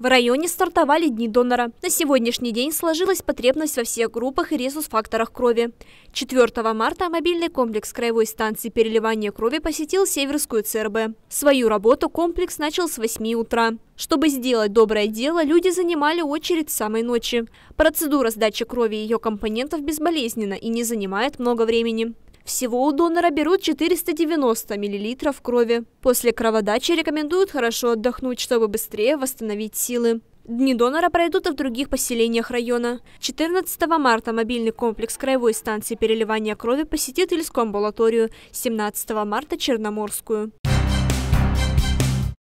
В районе стартовали дни донора. На сегодняшний день сложилась потребность во всех группах и резус-факторах крови. 4 марта мобильный комплекс краевой станции переливания крови посетил Северскую ЦРБ. Свою работу комплекс начал с 8 утра. Чтобы сделать доброе дело, люди занимали очередь с самой ночи. Процедура сдачи крови и ее компонентов безболезненна и не занимает много времени. Всего у донора берут 490 мл крови. После кроводачи рекомендуют хорошо отдохнуть, чтобы быстрее восстановить силы. Дни донора пройдут и в других поселениях района. 14 марта мобильный комплекс краевой станции переливания крови посетит Ильскую амбулаторию, 17 марта – Черноморскую.